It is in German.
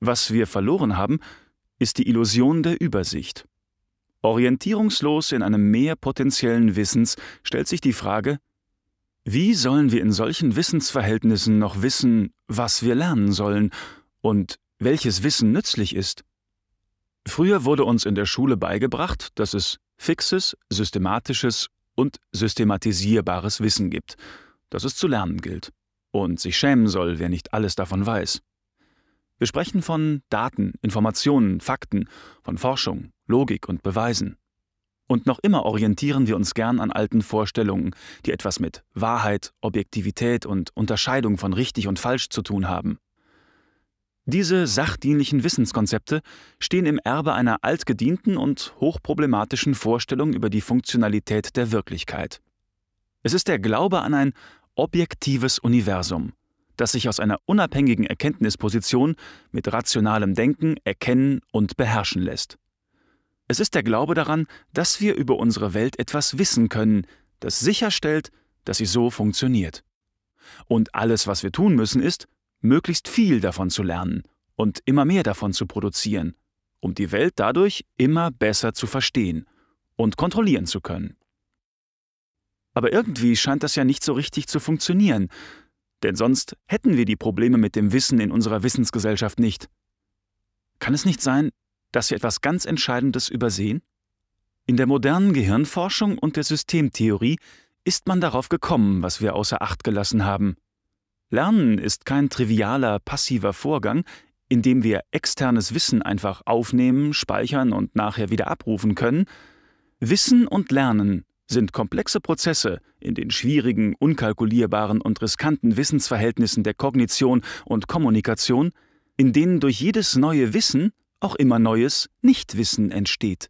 Was wir verloren haben, ist die Illusion der Übersicht. Orientierungslos in einem Meer potenziellen Wissens stellt sich die Frage, wie sollen wir in solchen Wissensverhältnissen noch wissen, was wir lernen sollen und welches Wissen nützlich ist? Früher wurde uns in der Schule beigebracht, dass es fixes, systematisches und systematisierbares Wissen gibt, das es zu lernen gilt und sich schämen soll, wer nicht alles davon weiß. Wir sprechen von Daten, Informationen, Fakten, von Forschung, Logik und Beweisen. Und noch immer orientieren wir uns gern an alten Vorstellungen, die etwas mit Wahrheit, Objektivität und Unterscheidung von richtig und falsch zu tun haben. Diese sachdienlichen Wissenskonzepte stehen im Erbe einer altgedienten und hochproblematischen Vorstellung über die Funktionalität der Wirklichkeit. Es ist der Glaube an ein objektives Universum, das sich aus einer unabhängigen Erkenntnisposition mit rationalem Denken erkennen und beherrschen lässt. Es ist der Glaube daran, dass wir über unsere Welt etwas wissen können, das sicherstellt, dass sie so funktioniert. Und alles, was wir tun müssen, ist, möglichst viel davon zu lernen und immer mehr davon zu produzieren, um die Welt dadurch immer besser zu verstehen und kontrollieren zu können. Aber irgendwie scheint das ja nicht so richtig zu funktionieren, denn sonst hätten wir die Probleme mit dem Wissen in unserer Wissensgesellschaft nicht. Kann es nicht sein, dass wir etwas ganz Entscheidendes übersehen? In der modernen Gehirnforschung und der Systemtheorie ist man darauf gekommen, was wir außer Acht gelassen haben. Lernen ist kein trivialer, passiver Vorgang, in dem wir externes Wissen einfach aufnehmen, speichern und nachher wieder abrufen können. Wissen und Lernen sind komplexe Prozesse in den schwierigen, unkalkulierbaren und riskanten Wissensverhältnissen der Kognition und Kommunikation, in denen durch jedes neue Wissen auch immer neues Nichtwissen entsteht.